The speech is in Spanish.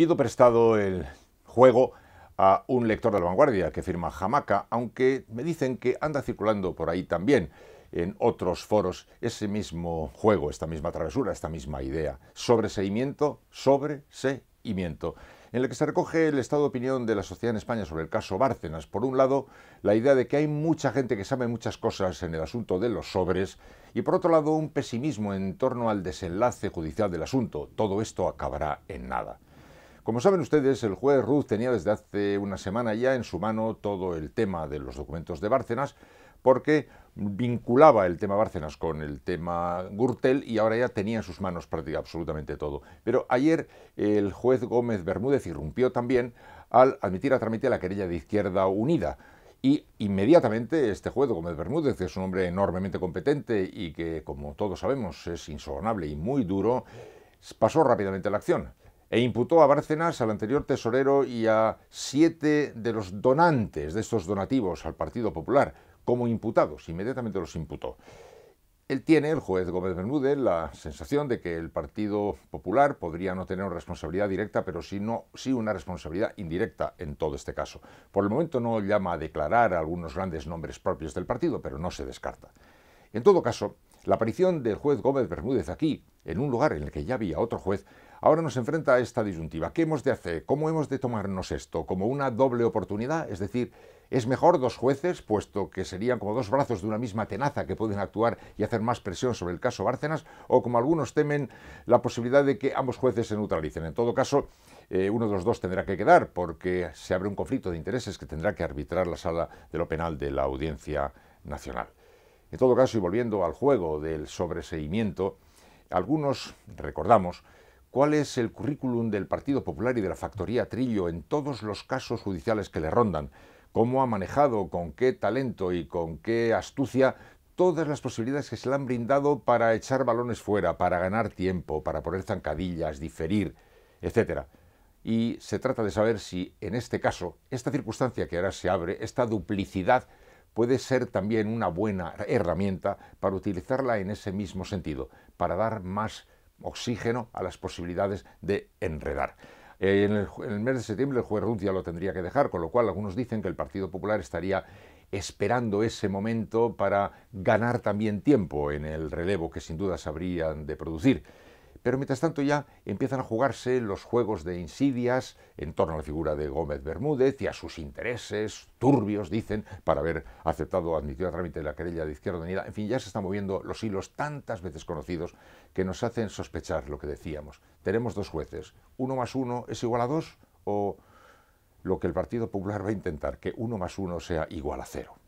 Pido prestado el juego a un lector de la vanguardia que firma Jamaca, aunque me dicen que anda circulando por ahí también en otros foros ese mismo juego, esta misma travesura, esta misma idea. Sobreseimiento, sobreseimiento, en el que se recoge el estado de opinión de la sociedad en España sobre el caso Bárcenas. Por un lado, la idea de que hay mucha gente que sabe muchas cosas en el asunto de los sobres, y por otro lado, un pesimismo en torno al desenlace judicial del asunto. Todo esto acabará en nada. Como saben ustedes, el juez Ruth tenía desde hace una semana ya en su mano todo el tema de los documentos de Bárcenas, porque vinculaba el tema Bárcenas con el tema Gürtel y ahora ya tenía en sus manos prácticamente absolutamente todo. Pero ayer el juez Gómez Bermúdez irrumpió también al admitir a trámite la querella de Izquierda Unida. Y inmediatamente este juez Gómez Bermúdez, que es un hombre enormemente competente y que, como todos sabemos, es insonable y muy duro, pasó rápidamente a la acción e imputó a Bárcenas, al anterior tesorero, y a siete de los donantes de estos donativos al Partido Popular como imputados. Inmediatamente los imputó. Él tiene, el juez Gómez Bermúdez, la sensación de que el Partido Popular podría no tener una responsabilidad directa, pero sí, no, sí una responsabilidad indirecta en todo este caso. Por el momento no llama a declarar algunos grandes nombres propios del partido, pero no se descarta. En todo caso, la aparición del juez Gómez Bermúdez aquí en un lugar en el que ya había otro juez, ahora nos enfrenta a esta disyuntiva. ¿Qué hemos de hacer? ¿Cómo hemos de tomarnos esto? ¿Como una doble oportunidad? Es decir, ¿es mejor dos jueces, puesto que serían como dos brazos de una misma tenaza que pueden actuar y hacer más presión sobre el caso Bárcenas? ¿O como algunos temen la posibilidad de que ambos jueces se neutralicen? En todo caso, eh, uno de los dos tendrá que quedar, porque se abre un conflicto de intereses que tendrá que arbitrar la sala de lo penal de la Audiencia Nacional. En todo caso, y volviendo al juego del sobreseimiento, algunos recordamos cuál es el currículum del Partido Popular y de la factoría Trillo en todos los casos judiciales que le rondan, cómo ha manejado, con qué talento y con qué astucia todas las posibilidades que se le han brindado para echar balones fuera, para ganar tiempo, para poner zancadillas, diferir, etc. Y se trata de saber si en este caso, esta circunstancia que ahora se abre, esta duplicidad puede ser también una buena herramienta para utilizarla en ese mismo sentido, para dar más oxígeno a las posibilidades de enredar. Eh, en el, mes de septiembre el juez ya lo tendría que dejar, con lo cual algunos dicen que el Partido Popular estaría esperando ese momento para ganar también tiempo en el relevo que sin duda se habrían de producir. Pero mientras tanto ya empiezan a jugarse los juegos de insidias en torno a la figura de Gómez Bermúdez y a sus intereses turbios, dicen, para haber aceptado o admitido a trámite la querella de Izquierda Unida. En fin, ya se están moviendo los hilos tantas veces conocidos que nos hacen sospechar lo que decíamos. Tenemos dos jueces. ¿Uno más uno es igual a dos? ¿O lo que el Partido Popular va a intentar, que uno más uno sea igual a cero?